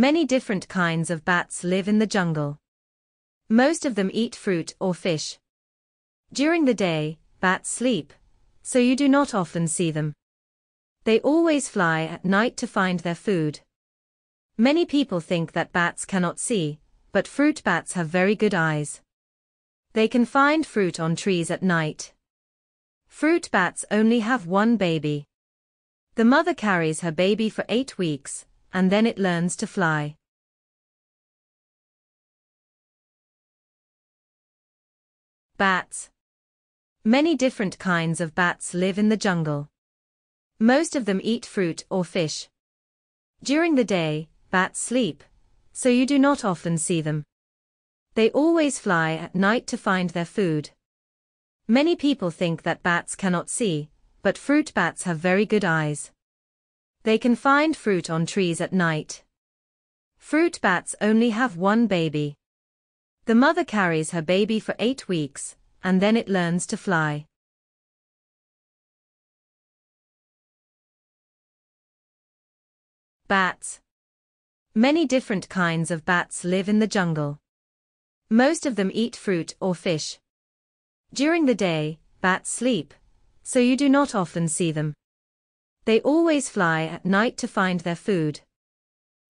Many different kinds of bats live in the jungle. Most of them eat fruit or fish. During the day, bats sleep, so you do not often see them. They always fly at night to find their food. Many people think that bats cannot see, but fruit bats have very good eyes. They can find fruit on trees at night. Fruit bats only have one baby. The mother carries her baby for eight weeks, and then it learns to fly. Bats. Many different kinds of bats live in the jungle. Most of them eat fruit or fish. During the day, bats sleep, so you do not often see them. They always fly at night to find their food. Many people think that bats cannot see, but fruit bats have very good eyes. They can find fruit on trees at night. Fruit bats only have one baby. The mother carries her baby for eight weeks, and then it learns to fly. Bats. Many different kinds of bats live in the jungle. Most of them eat fruit or fish. During the day, bats sleep, so you do not often see them. They always fly at night to find their food.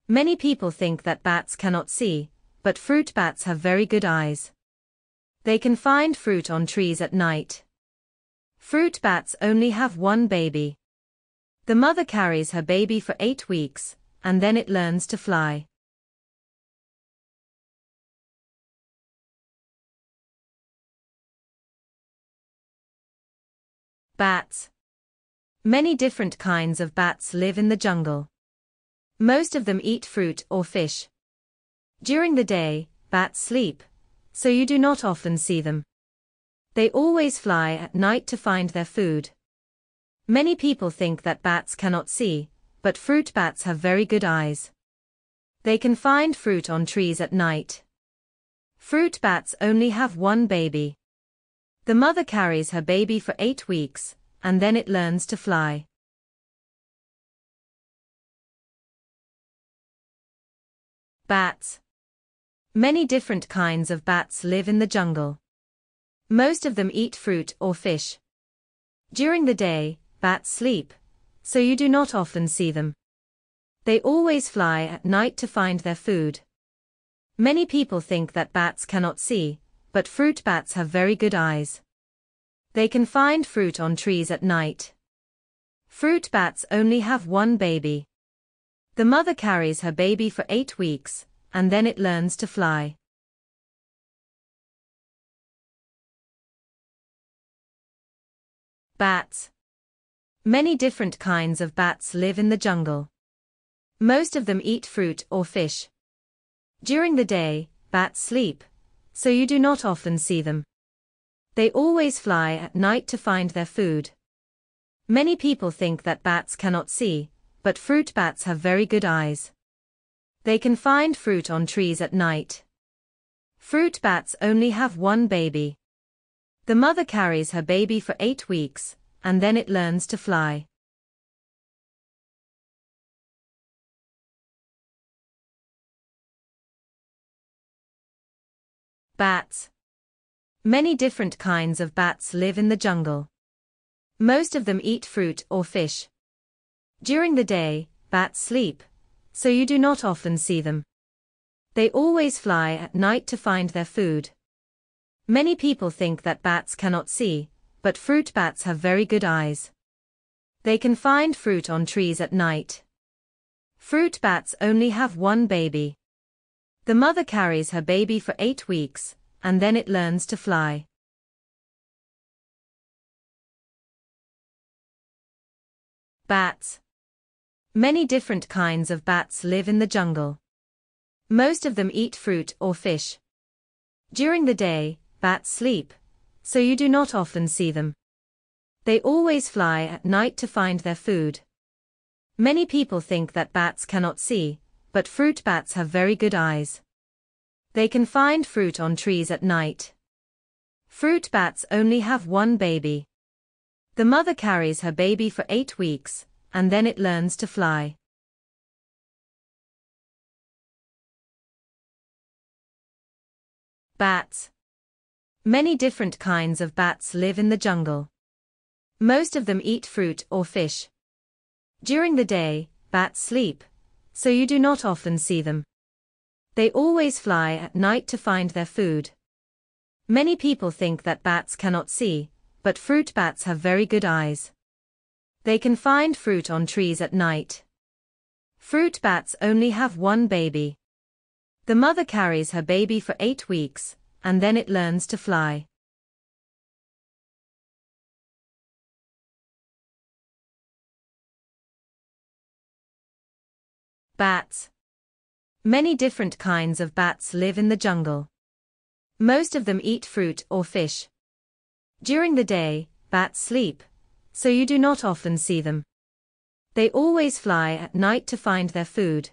Many people think that bats cannot see, but fruit bats have very good eyes. They can find fruit on trees at night. Fruit bats only have one baby. The mother carries her baby for eight weeks, and then it learns to fly. Bats Many different kinds of bats live in the jungle. Most of them eat fruit or fish. During the day, bats sleep, so you do not often see them. They always fly at night to find their food. Many people think that bats cannot see, but fruit bats have very good eyes. They can find fruit on trees at night. Fruit bats only have one baby. The mother carries her baby for eight weeks, and then it learns to fly. Bats. Many different kinds of bats live in the jungle. Most of them eat fruit or fish. During the day, bats sleep, so you do not often see them. They always fly at night to find their food. Many people think that bats cannot see, but fruit bats have very good eyes. They can find fruit on trees at night. Fruit bats only have one baby. The mother carries her baby for eight weeks, and then it learns to fly. Bats. Many different kinds of bats live in the jungle. Most of them eat fruit or fish. During the day, bats sleep, so you do not often see them. They always fly at night to find their food. Many people think that bats cannot see, but fruit bats have very good eyes. They can find fruit on trees at night. Fruit bats only have one baby. The mother carries her baby for eight weeks, and then it learns to fly. Bats Many different kinds of bats live in the jungle. Most of them eat fruit or fish. During the day, bats sleep, so you do not often see them. They always fly at night to find their food. Many people think that bats cannot see, but fruit bats have very good eyes. They can find fruit on trees at night. Fruit bats only have one baby. The mother carries her baby for eight weeks, and then it learns to fly. Bats. Many different kinds of bats live in the jungle. Most of them eat fruit or fish. During the day, bats sleep, so you do not often see them. They always fly at night to find their food. Many people think that bats cannot see, but fruit bats have very good eyes. They can find fruit on trees at night. Fruit bats only have one baby. The mother carries her baby for eight weeks, and then it learns to fly. Bats. Many different kinds of bats live in the jungle. Most of them eat fruit or fish. During the day, bats sleep, so you do not often see them. They always fly at night to find their food. Many people think that bats cannot see, but fruit bats have very good eyes. They can find fruit on trees at night. Fruit bats only have one baby. The mother carries her baby for eight weeks, and then it learns to fly. Bats Many different kinds of bats live in the jungle. Most of them eat fruit or fish. During the day, bats sleep, so you do not often see them. They always fly at night to find their food.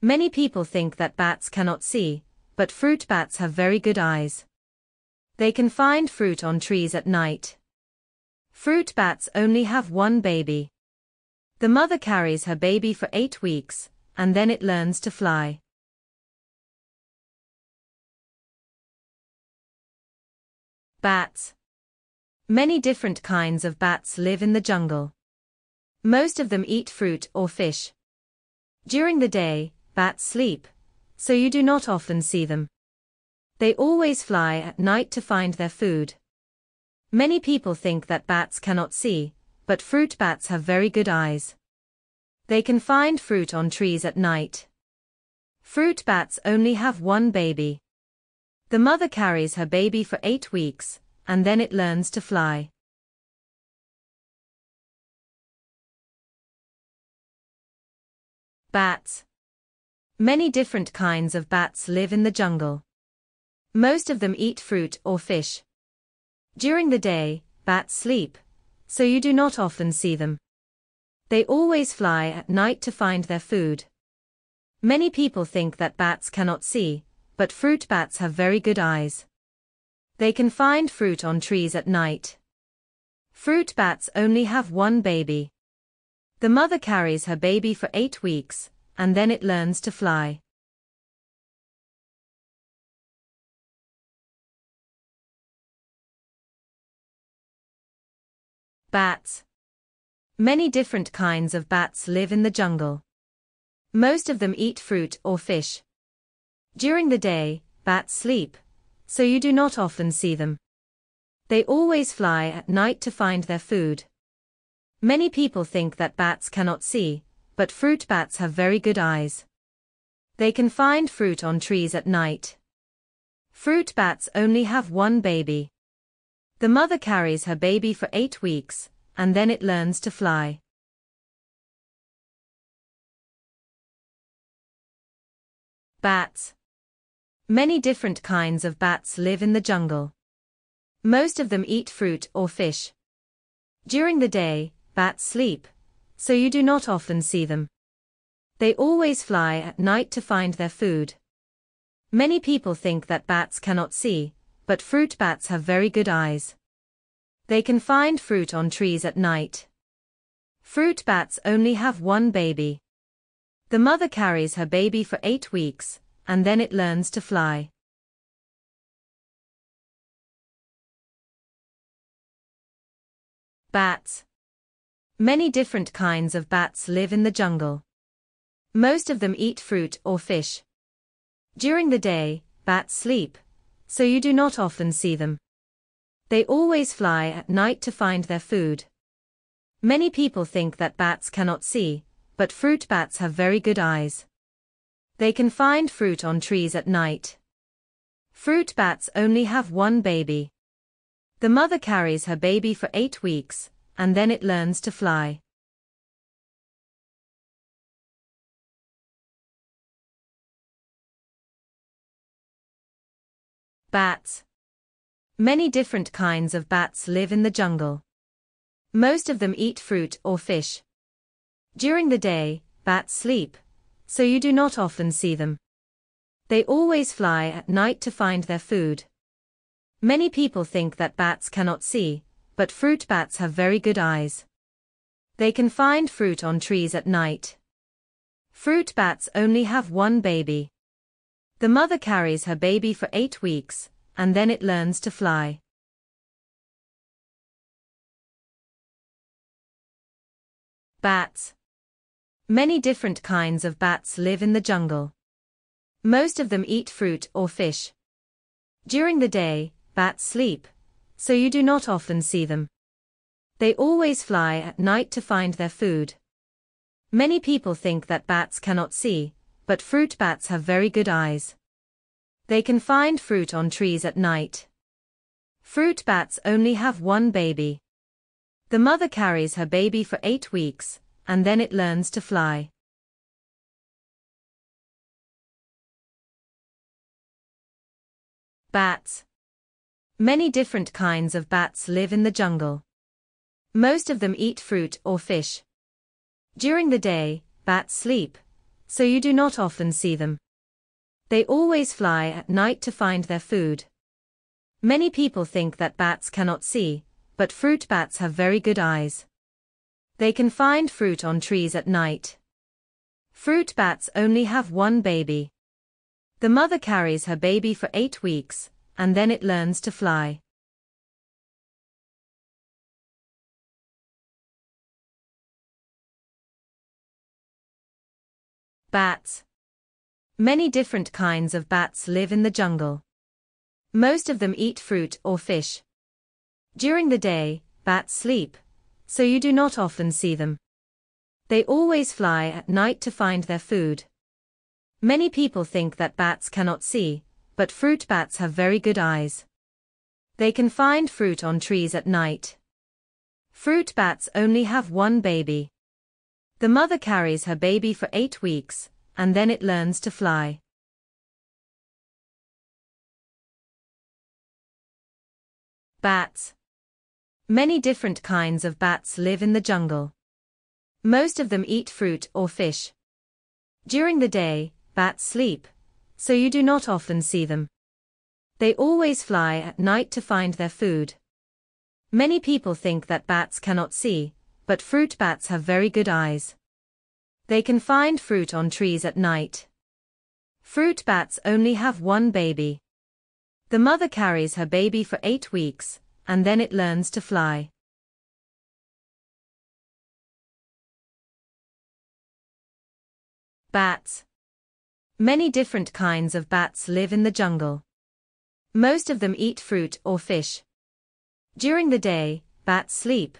Many people think that bats cannot see, but fruit bats have very good eyes. They can find fruit on trees at night. Fruit bats only have one baby. The mother carries her baby for eight weeks, and then it learns to fly. Bats. Many different kinds of bats live in the jungle. Most of them eat fruit or fish. During the day, bats sleep, so you do not often see them. They always fly at night to find their food. Many people think that bats cannot see, but fruit bats have very good eyes. They can find fruit on trees at night. Fruit bats only have one baby. The mother carries her baby for eight weeks, and then it learns to fly. Bats. Many different kinds of bats live in the jungle. Most of them eat fruit or fish. During the day, bats sleep, so you do not often see them. They always fly at night to find their food. Many people think that bats cannot see, but fruit bats have very good eyes. They can find fruit on trees at night. Fruit bats only have one baby. The mother carries her baby for eight weeks, and then it learns to fly. Bats Many different kinds of bats live in the jungle. Most of them eat fruit or fish. During the day, bats sleep, so you do not often see them. They always fly at night to find their food. Many people think that bats cannot see, but fruit bats have very good eyes. They can find fruit on trees at night. Fruit bats only have one baby. The mother carries her baby for eight weeks, and then it learns to fly. Bats. Many different kinds of bats live in the jungle. Most of them eat fruit or fish. During the day, bats sleep, so you do not often see them. They always fly at night to find their food. Many people think that bats cannot see, but fruit bats have very good eyes. They can find fruit on trees at night. Fruit bats only have one baby. The mother carries her baby for eight weeks, and then it learns to fly. Bats. Many different kinds of bats live in the jungle. Most of them eat fruit or fish. During the day, bats sleep, so you do not often see them. They always fly at night to find their food. Many people think that bats cannot see, but fruit bats have very good eyes. They can find fruit on trees at night. Fruit bats only have one baby. The mother carries her baby for eight weeks, and then it learns to fly. Bats Many different kinds of bats live in the jungle. Most of them eat fruit or fish. During the day, bats sleep, so you do not often see them. They always fly at night to find their food. Many people think that bats cannot see, but fruit bats have very good eyes. They can find fruit on trees at night. Fruit bats only have one baby. The mother carries her baby for eight weeks, and then it learns to fly. Bats. Many different kinds of bats live in the jungle. Most of them eat fruit or fish. During the day, bats sleep, so you do not often see them. They always fly at night to find their food. Many people think that bats cannot see, but fruit bats have very good eyes. They can find fruit on trees at night. Fruit bats only have one baby. The mother carries her baby for eight weeks, and then it learns to fly. Bats. Many different kinds of bats live in the jungle. Most of them eat fruit or fish. During the day, bats sleep, so you do not often see them. They always fly at night to find their food. Many people think that bats cannot see, but fruit bats have very good eyes. They can find fruit on trees at night. Fruit bats only have one baby. The mother carries her baby for eight weeks, and then it learns to fly. Bats Many different kinds of bats live in the jungle. Most of them eat fruit or fish. During the day, bats sleep, so you do not often see them. They always fly at night to find their food. Many people think that bats cannot see, but fruit bats have very good eyes. They can find fruit on trees at night. Fruit bats only have one baby. The mother carries her baby for eight weeks, and then it learns to fly. Bats. Many different kinds of bats live in the jungle. Most of them eat fruit or fish. During the day, bats sleep, so you do not often see them. They always fly at night to find their food. Many people think that bats cannot see, but fruit bats have very good eyes. They can find fruit on trees at night. Fruit bats only have one baby. The mother carries her baby for eight weeks, and then it learns to fly. Bats. Many different kinds of bats live in the jungle. Most of them eat fruit or fish. During the day, bats sleep,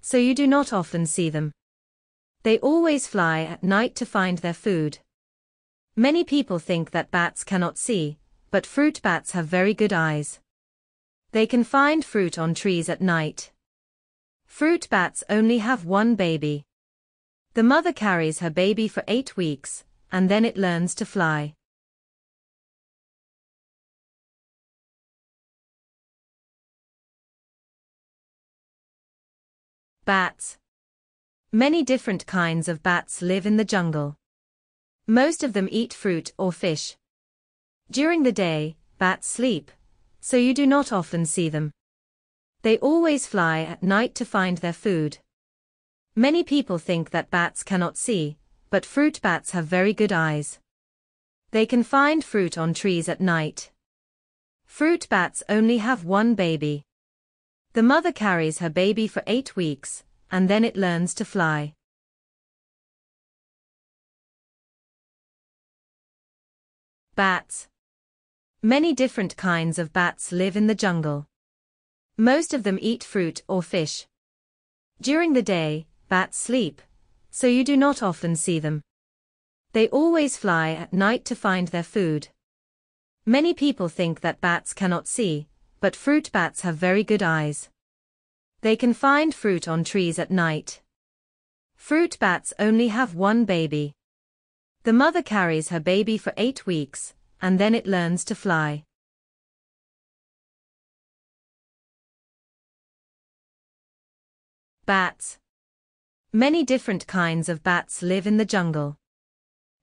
so you do not often see them. They always fly at night to find their food. Many people think that bats cannot see, but fruit bats have very good eyes. They can find fruit on trees at night. Fruit bats only have one baby. The mother carries her baby for eight weeks, and then it learns to fly. Bats Many different kinds of bats live in the jungle. Most of them eat fruit or fish. During the day, bats sleep, so you do not often see them. They always fly at night to find their food. Many people think that bats cannot see, but fruit bats have very good eyes. They can find fruit on trees at night. Fruit bats only have one baby. The mother carries her baby for eight weeks, and then it learns to fly. Bats. Many different kinds of bats live in the jungle. Most of them eat fruit or fish. During the day, bats sleep, so you do not often see them. They always fly at night to find their food. Many people think that bats cannot see, but fruit bats have very good eyes. They can find fruit on trees at night. Fruit bats only have one baby. The mother carries her baby for eight weeks, and then it learns to fly. Bats. Many different kinds of bats live in the jungle.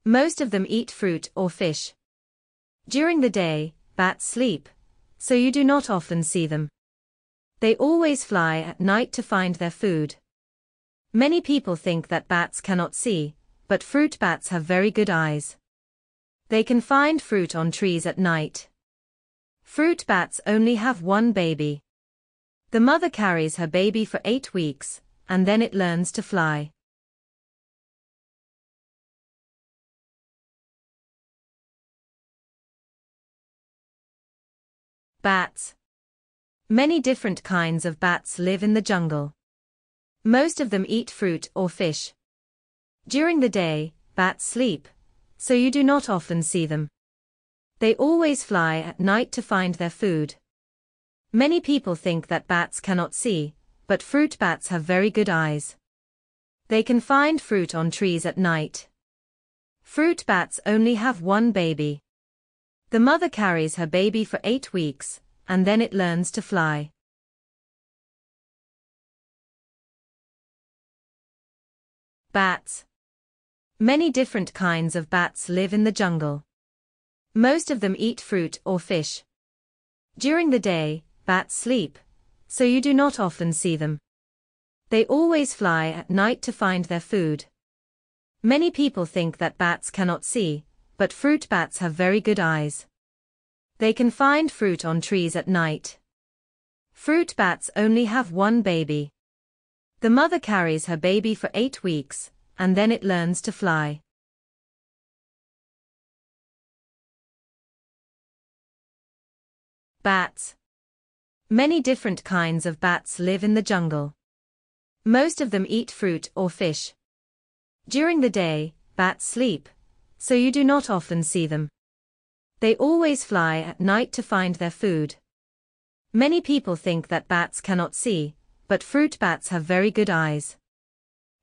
Most of them eat fruit or fish. During the day, bats sleep, so you do not often see them. They always fly at night to find their food. Many people think that bats cannot see, but fruit bats have very good eyes. They can find fruit on trees at night. Fruit bats only have one baby. The mother carries her baby for eight weeks, and then it learns to fly. Bats Many different kinds of bats live in the jungle. Most of them eat fruit or fish. During the day, bats sleep, so you do not often see them. They always fly at night to find their food. Many people think that bats cannot see, but fruit bats have very good eyes. They can find fruit on trees at night. Fruit bats only have one baby. The mother carries her baby for eight weeks, and then it learns to fly. Bats. Many different kinds of bats live in the jungle. Most of them eat fruit or fish. During the day, bats sleep, so you do not often see them. They always fly at night to find their food. Many people think that bats cannot see, but fruit bats have very good eyes. They can find fruit on trees at night. Fruit bats only have one baby. The mother carries her baby for eight weeks, and then it learns to fly. Bats. Many different kinds of bats live in the jungle. Most of them eat fruit or fish. During the day, bats sleep, so you do not often see them. They always fly at night to find their food. Many people think that bats cannot see, but fruit bats have very good eyes.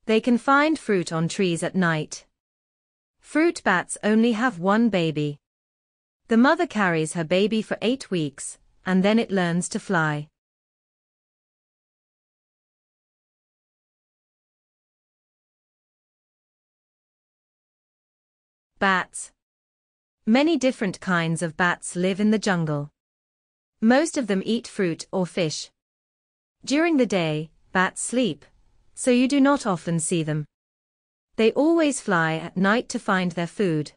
They can find fruit on trees at night. Fruit bats only have one baby. The mother carries her baby for eight weeks, and then it learns to fly. Bats Many different kinds of bats live in the jungle. Most of them eat fruit or fish. During the day, bats sleep, so you do not often see them. They always fly at night to find their food.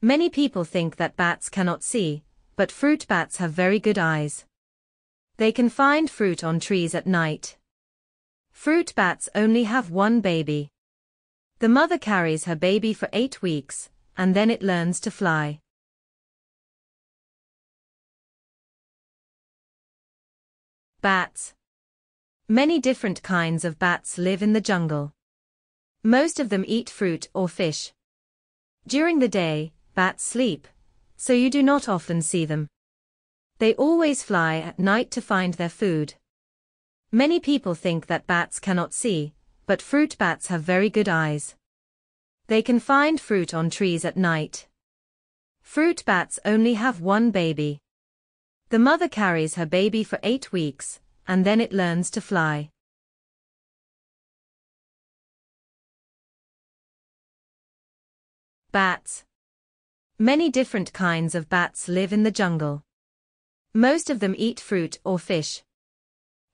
Many people think that bats cannot see, but fruit bats have very good eyes. They can find fruit on trees at night. Fruit bats only have one baby. The mother carries her baby for eight weeks, and then it learns to fly. Bats. Many different kinds of bats live in the jungle. Most of them eat fruit or fish. During the day, bats sleep, so you do not often see them. They always fly at night to find their food. Many people think that bats cannot see, but fruit bats have very good eyes. They can find fruit on trees at night. Fruit bats only have one baby. The mother carries her baby for eight weeks, and then it learns to fly. Bats. Many different kinds of bats live in the jungle. Most of them eat fruit or fish.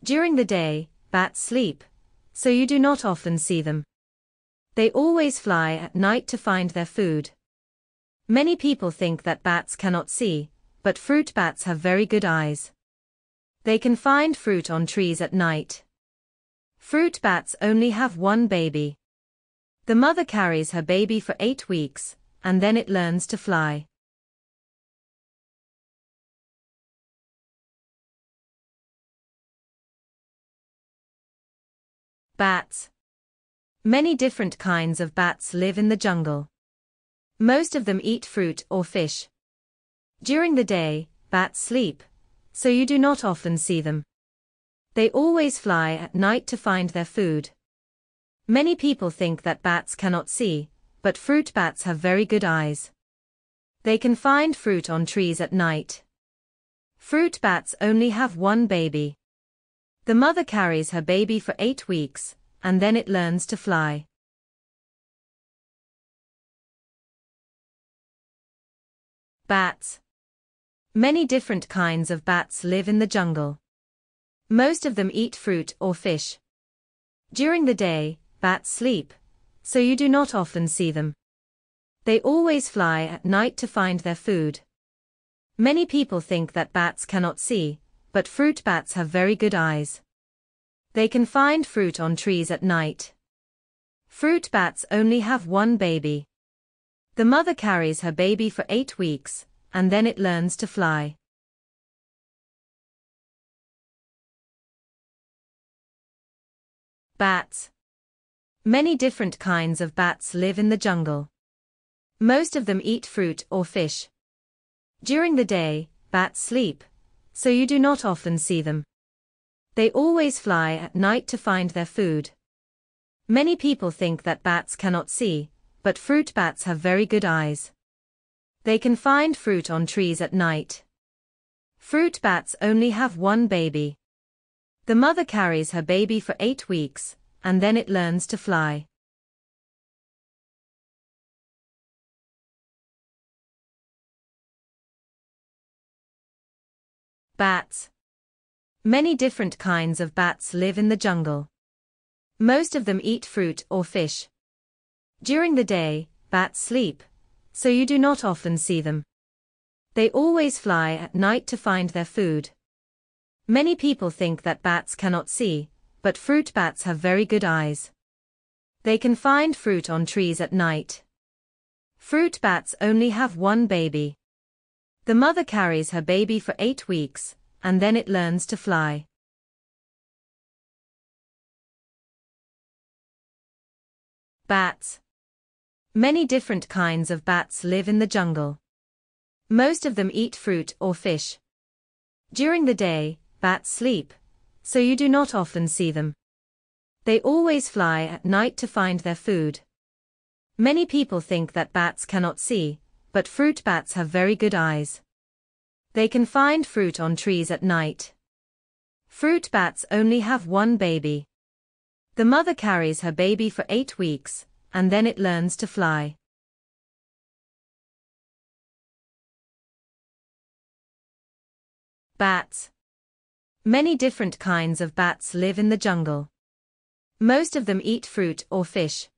During the day, bats sleep, so you do not often see them. They always fly at night to find their food. Many people think that bats cannot see, but fruit bats have very good eyes. They can find fruit on trees at night. Fruit bats only have one baby. The mother carries her baby for eight weeks, and then it learns to fly. Bats Many different kinds of bats live in the jungle. Most of them eat fruit or fish. During the day, bats sleep, so you do not often see them. They always fly at night to find their food. Many people think that bats cannot see, but fruit bats have very good eyes. They can find fruit on trees at night. Fruit bats only have one baby. The mother carries her baby for eight weeks, and then it learns to fly. Bats. Many different kinds of bats live in the jungle. Most of them eat fruit or fish. During the day, bats sleep, so you do not often see them. They always fly at night to find their food. Many people think that bats cannot see, but fruit bats have very good eyes. They can find fruit on trees at night. Fruit bats only have one baby. The mother carries her baby for eight weeks, and then it learns to fly. Bats. Many different kinds of bats live in the jungle. Most of them eat fruit or fish. During the day, bats sleep, so you do not often see them. They always fly at night to find their food. Many people think that bats cannot see, but fruit bats have very good eyes. They can find fruit on trees at night. Fruit bats only have one baby. The mother carries her baby for eight weeks, and then it learns to fly. Bats Many different kinds of bats live in the jungle. Most of them eat fruit or fish. During the day, bats sleep, so you do not often see them. They always fly at night to find their food. Many people think that bats cannot see, but fruit bats have very good eyes. They can find fruit on trees at night. Fruit bats only have one baby. The mother carries her baby for eight weeks, and then it learns to fly. Bats. Many different kinds of bats live in the jungle. Most of them eat fruit or fish. During the day, bats sleep, so you do not often see them. They always fly at night to find their food. Many people think that bats cannot see, but fruit bats have very good eyes. They can find fruit on trees at night. Fruit bats only have one baby. The mother carries her baby for eight weeks, and then it learns to fly. Bats. Many different kinds of bats live in the jungle. Most of them eat fruit or fish.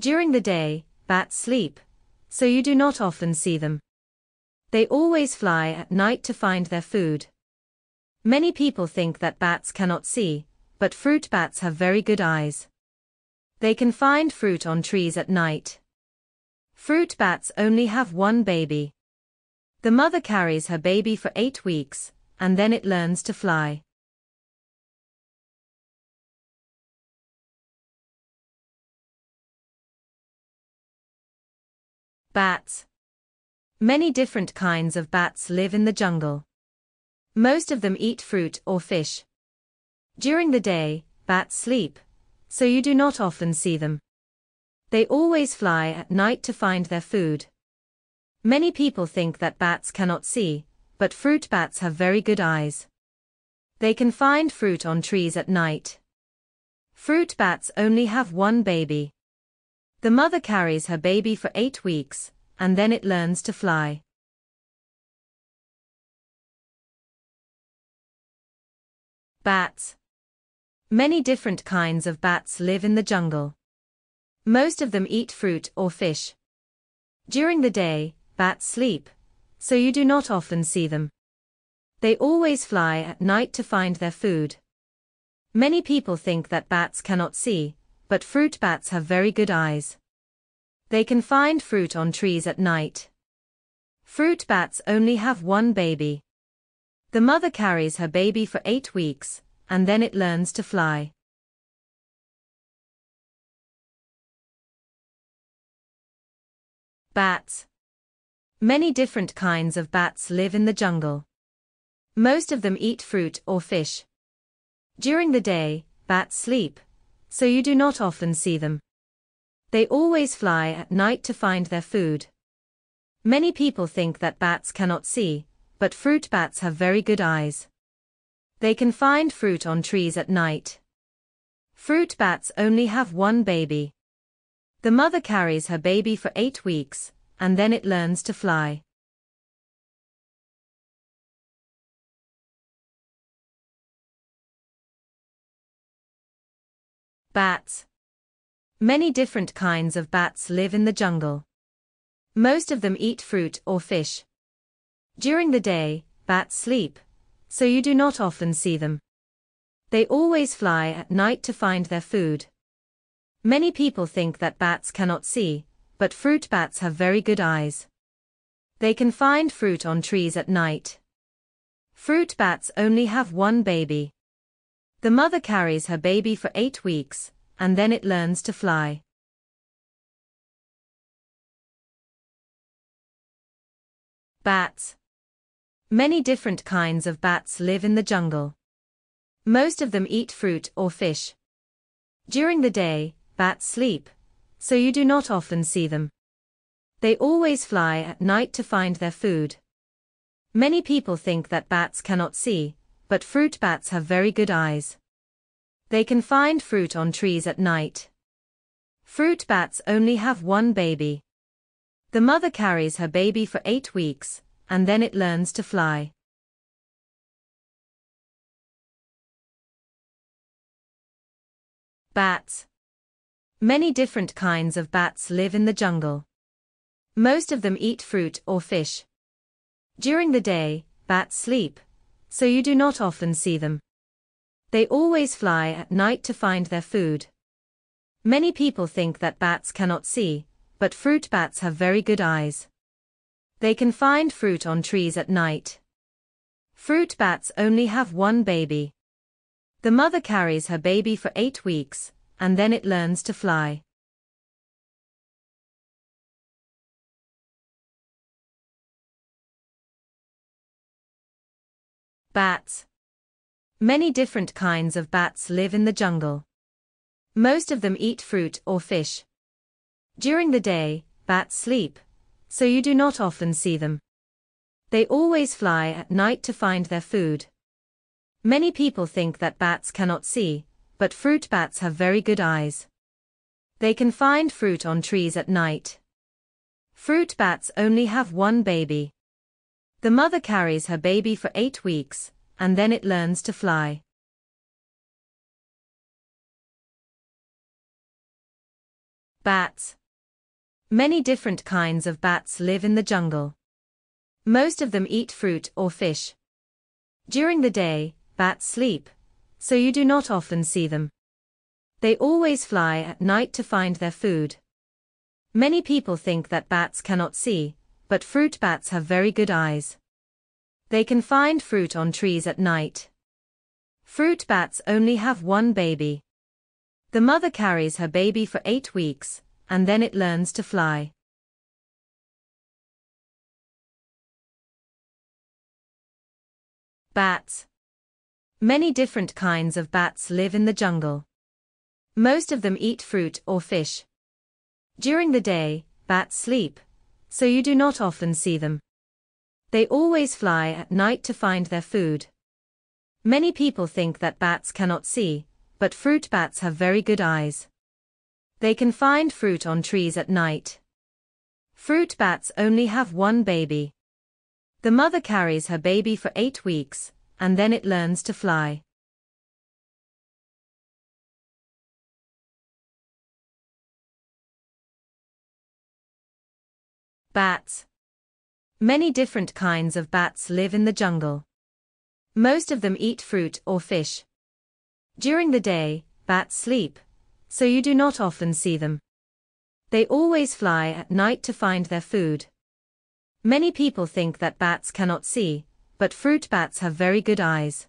During the day, bats sleep, so you do not often see them. They always fly at night to find their food. Many people think that bats cannot see, but fruit bats have very good eyes. They can find fruit on trees at night. Fruit bats only have one baby. The mother carries her baby for eight weeks, and then it learns to fly. Bats Many different kinds of bats live in the jungle. Most of them eat fruit or fish. During the day, bats sleep, so you do not often see them. They always fly at night to find their food. Many people think that bats cannot see, but fruit bats have very good eyes. They can find fruit on trees at night. Fruit bats only have one baby. The mother carries her baby for eight weeks, and then it learns to fly. Bats. Many different kinds of bats live in the jungle. Most of them eat fruit or fish. During the day, bats sleep, so you do not often see them. They always fly at night to find their food. Many people think that bats cannot see, but fruit bats have very good eyes. They can find fruit on trees at night. Fruit bats only have one baby. The mother carries her baby for eight weeks, and then it learns to fly. Bats. Many different kinds of bats live in the jungle. Most of them eat fruit or fish. During the day, bats sleep, so you do not often see them. They always fly at night to find their food. Many people think that bats cannot see, but fruit bats have very good eyes. They can find fruit on trees at night. Fruit bats only have one baby. The mother carries her baby for eight weeks, and then it learns to fly. Bats Many different kinds of bats live in the jungle. Most of them eat fruit or fish. During the day, bats sleep, so you do not often see them. They always fly at night to find their food. Many people think that bats cannot see, but fruit bats have very good eyes. They can find fruit on trees at night. Fruit bats only have one baby. The mother carries her baby for eight weeks, and then it learns to fly. Bats. Many different kinds of bats live in the jungle. Most of them eat fruit or fish. During the day, bats sleep, so you do not often see them. They always fly at night to find their food. Many people think that bats cannot see, but fruit bats have very good eyes. They can find fruit on trees at night. Fruit bats only have one baby. The mother carries her baby for eight weeks, and then it learns to fly. Bats. Many different kinds of bats live in the jungle. Most of them eat fruit or fish. During the day, bats sleep, so you do not often see them. They always fly at night to find their food. Many people think that bats cannot see, but fruit bats have very good eyes. They can find fruit on trees at night. Fruit bats only have one baby. The mother carries her baby for eight weeks, and then it learns to fly. Bats Many different kinds of bats live in the jungle. Most of them eat fruit or fish. During the day, bats sleep, so you do not often see them. They always fly at night to find their food. Many people think that bats cannot see, but fruit bats have very good eyes. They can find fruit on trees at night. Fruit bats only have one baby. The mother carries her baby for eight weeks, and then it learns to fly. Bats. Many different kinds of bats live in the jungle. Most of them eat fruit or fish. During the day, bats sleep, so you do not often see them. They always fly at night to find their food. Many people think that bats cannot see, but fruit bats have very good eyes. They can find fruit on trees at night. Fruit bats only have one baby. The mother carries her baby for eight weeks, and then it learns to fly. Bats. Many different kinds of bats live in the jungle. Most of them eat fruit or fish. During the day, bats sleep, so you do not often see them. They always fly at night to find their food. Many people think that bats cannot see, but fruit bats have very good eyes. They can find fruit on trees at night. Fruit bats only have one baby. The mother carries her baby for eight weeks, and then it learns to fly. Bats Many different kinds of bats live in the jungle. Most of them eat fruit or fish. During the day, bats sleep, so you do not often see them. They always fly at night to find their food. Many people think that bats cannot see, but fruit bats have very good eyes.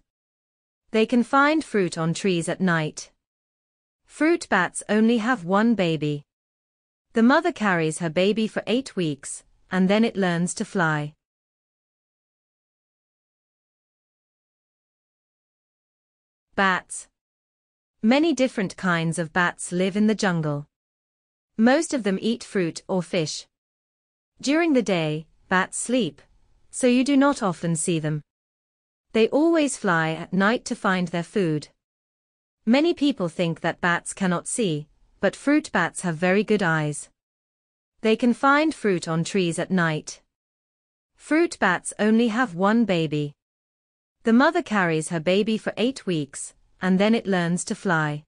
They can find fruit on trees at night. Fruit bats only have one baby. The mother carries her baby for eight weeks, and then it learns to fly. Bats. Many different kinds of bats live in the jungle. Most of them eat fruit or fish. During the day, bats sleep, so you do not often see them. They always fly at night to find their food. Many people think that bats cannot see, but fruit bats have very good eyes. They can find fruit on trees at night. Fruit bats only have one baby. The mother carries her baby for eight weeks, and then it learns to fly.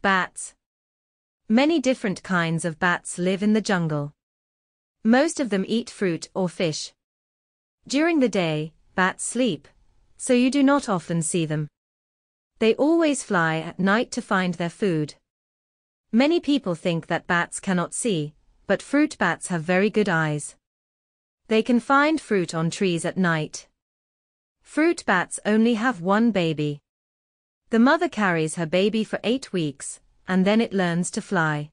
Bats. Many different kinds of bats live in the jungle. Most of them eat fruit or fish. During the day, bats sleep, so you do not often see them. They always fly at night to find their food. Many people think that bats cannot see, but fruit bats have very good eyes. They can find fruit on trees at night. Fruit bats only have one baby. The mother carries her baby for eight weeks, and then it learns to fly.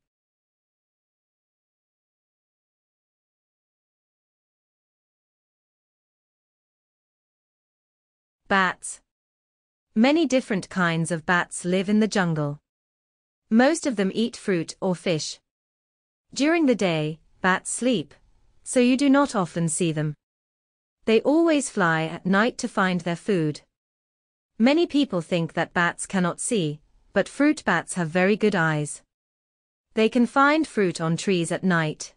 Bats Many different kinds of bats live in the jungle. Most of them eat fruit or fish. During the day, bats sleep, so you do not often see them. They always fly at night to find their food. Many people think that bats cannot see, but fruit bats have very good eyes. They can find fruit on trees at night.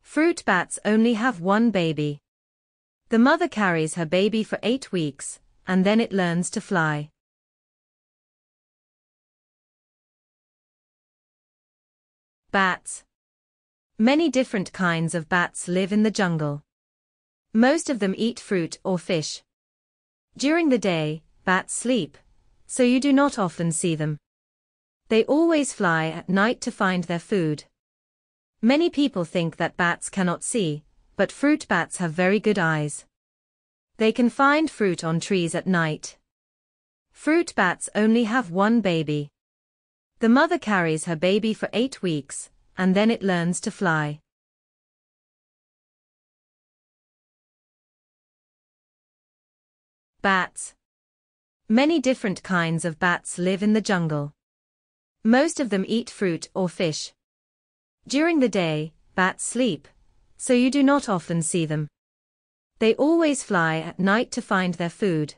Fruit bats only have one baby. The mother carries her baby for eight weeks, and then it learns to fly. Bats. Many different kinds of bats live in the jungle. Most of them eat fruit or fish. During the day, bats sleep, so you do not often see them. They always fly at night to find their food. Many people think that bats cannot see, but fruit bats have very good eyes. They can find fruit on trees at night. Fruit bats only have one baby. The mother carries her baby for eight weeks, and then it learns to fly. Bats. Many different kinds of bats live in the jungle. Most of them eat fruit or fish. During the day, bats sleep, so you do not often see them. They always fly at night to find their food.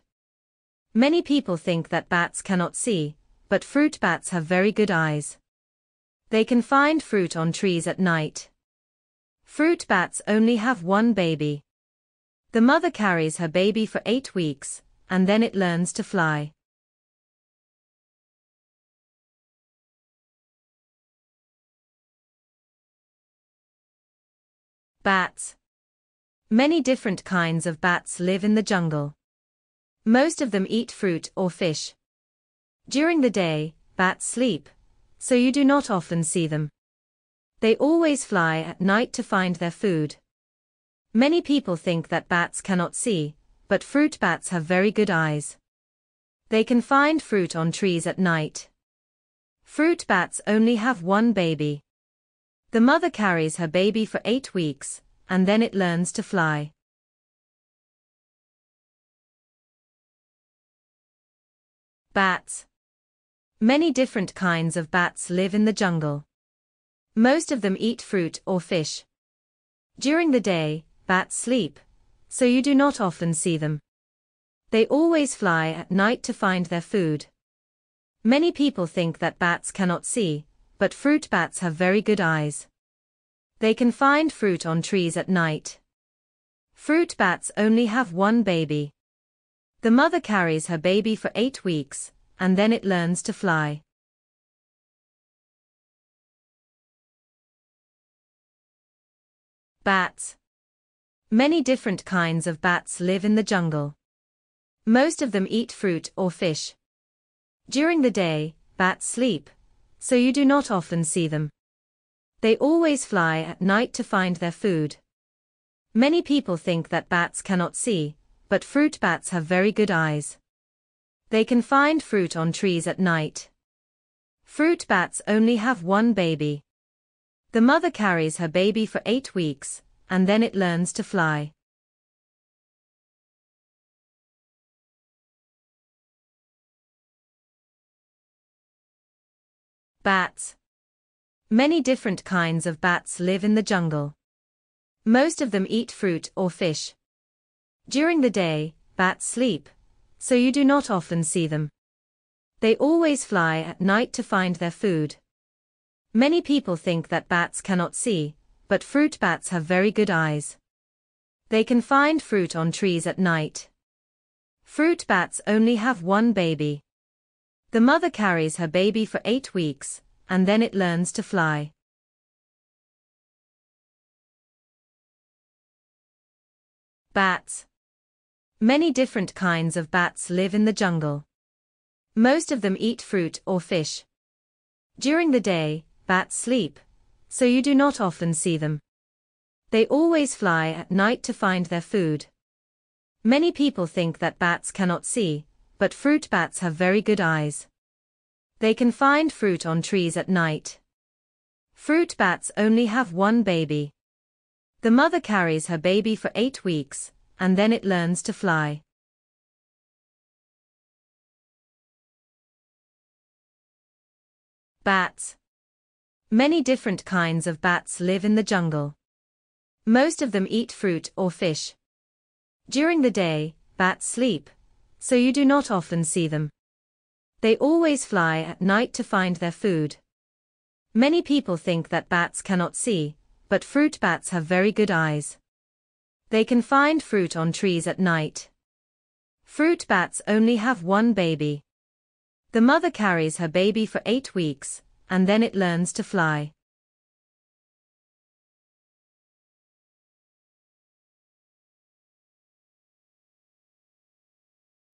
Many people think that bats cannot see, but fruit bats have very good eyes. They can find fruit on trees at night. Fruit bats only have one baby. The mother carries her baby for eight weeks, and then it learns to fly. Bats Many different kinds of bats live in the jungle. Most of them eat fruit or fish. During the day, bats sleep, so you do not often see them. They always fly at night to find their food. Many people think that bats cannot see, but fruit bats have very good eyes. They can find fruit on trees at night. Fruit bats only have one baby. The mother carries her baby for eight weeks, and then it learns to fly. Bats. Many different kinds of bats live in the jungle. Most of them eat fruit or fish. During the day, bats sleep, so you do not often see them. They always fly at night to find their food. Many people think that bats cannot see, but fruit bats have very good eyes. They can find fruit on trees at night. Fruit bats only have one baby. The mother carries her baby for eight weeks, and then it learns to fly. Bats. Many different kinds of bats live in the jungle. Most of them eat fruit or fish. During the day, bats sleep, so you do not often see them. They always fly at night to find their food. Many people think that bats cannot see, but fruit bats have very good eyes. They can find fruit on trees at night. Fruit bats only have one baby. The mother carries her baby for eight weeks, and then it learns to fly. Bats Many different kinds of bats live in the jungle. Most of them eat fruit or fish. During the day, bats sleep, so you do not often see them. They always fly at night to find their food. Many people think that bats cannot see, but fruit bats have very good eyes. They can find fruit on trees at night. Fruit bats only have one baby. The mother carries her baby for eight weeks, and then it learns to fly. Bats. Many different kinds of bats live in the jungle. Most of them eat fruit or fish. During the day, bats sleep, so you do not often see them. They always fly at night to find their food. Many people think that bats cannot see, but fruit bats have very good eyes. They can find fruit on trees at night. Fruit bats only have one baby. The mother carries her baby for eight weeks, and then it learns to fly. Bats. Many different kinds of bats live in the jungle. Most of them eat fruit or fish. During the day, bats sleep, so you do not often see them. They always fly at night to find their food. Many people think that bats cannot see, but fruit bats have very good eyes. They can find fruit on trees at night. Fruit bats only have one baby. The mother carries her baby for eight weeks, and then it learns to fly.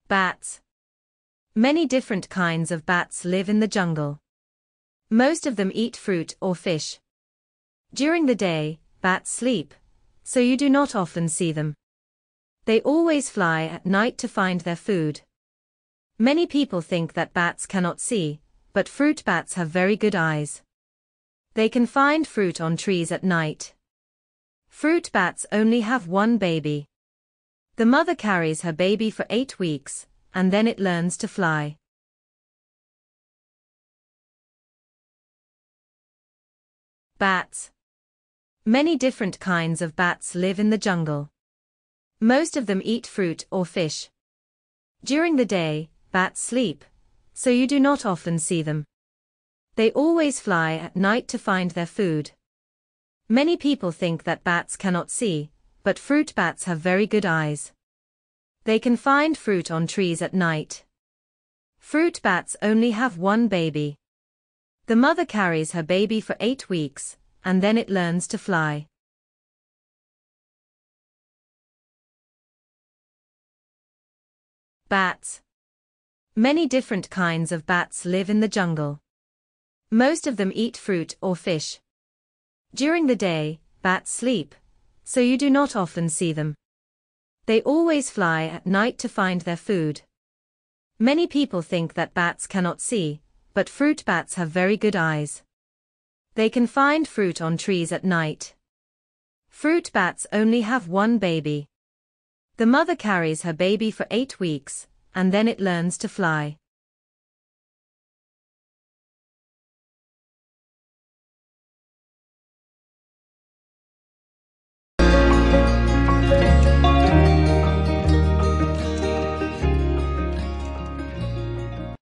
Bats Many different kinds of bats live in the jungle. Most of them eat fruit or fish. During the day, bats sleep, so you do not often see them. They always fly at night to find their food. Many people think that bats cannot see, but fruit bats have very good eyes. They can find fruit on trees at night. Fruit bats only have one baby. The mother carries her baby for eight weeks, and then it learns to fly. Bats. Many different kinds of bats live in the jungle. Most of them eat fruit or fish. During the day, bats sleep, so you do not often see them. They always fly at night to find their food. Many people think that bats cannot see, but fruit bats have very good eyes. They can find fruit on trees at night. Fruit bats only have one baby. The mother carries her baby for eight weeks, and then it learns to fly. Bats. Many different kinds of bats live in the jungle. Most of them eat fruit or fish. During the day, bats sleep, so you do not often see them. They always fly at night to find their food. Many people think that bats cannot see, but fruit bats have very good eyes. They can find fruit on trees at night. Fruit bats only have one baby. The mother carries her baby for eight weeks, and then it learns to fly.